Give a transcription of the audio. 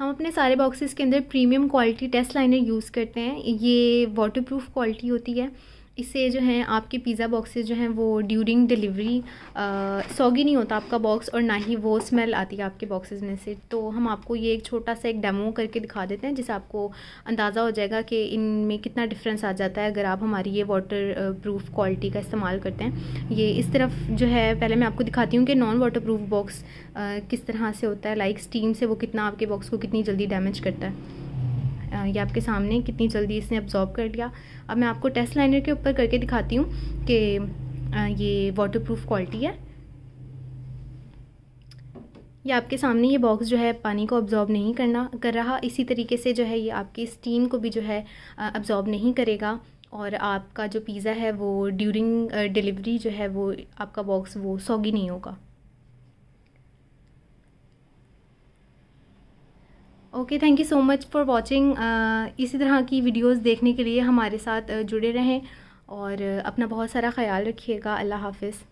हम अपने सारे बॉक्सेस के अंदर premium quality test liner use करते हैं ये वाटरप्रूफ क्वालिटी होती है इससे जो है आपके पिज़्ज़ा बॉक्सेस जो हैं वो ड्यूरिंग डिलीवरी सॉगी नहीं होता आपका बॉक्स और ना ही वो स्मेल आती है आपके बॉक्सेस में से तो हम आपको ये एक छोटा सा एक डेमो करके दिखा देते हैं जिससे आपको अंदाज़ा हो जाएगा कि इनमें कितना डिफरेंस आ जाता है अगर आप हमारी ये वाटर प्रूफ क्वालिटी का इस्तेमाल करते हैं ये इस तरफ जो है पहले मैं आपको दिखाती हूँ कि नॉन वाटर प्रूफ बॉक्स किस तरह से होता है लाइक स्टीम से वो कितना आपके बॉक्स को कितनी जल्दी डैमेज करता है ये आपके सामने कितनी जल्दी इसने अब्जॉर्ब कर लिया अब मैं आपको टेस्ट लाइनर के ऊपर करके दिखाती हूँ कि ये वाटर प्रूफ क्वालिटी है ये आपके सामने ये बॉक्स जो है पानी को अब्जॉर्ब नहीं करना कर रहा इसी तरीके से जो है ये आपकी स्टीम को भी जो है अब्जॉर्ब नहीं करेगा और आपका जो पिज़्ज़ा है वो ड्यूरिंग डिलीवरी जो है वो आपका बॉक्स वो सौगी नहीं होगा okay thank you so much for watching इसी तरह की वीडियोस देखने के लिए हमारे साथ uh, जुड़े रहें और uh, अपना बहुत सारा ख्याल रखिएगा अल्लाह हाफिज़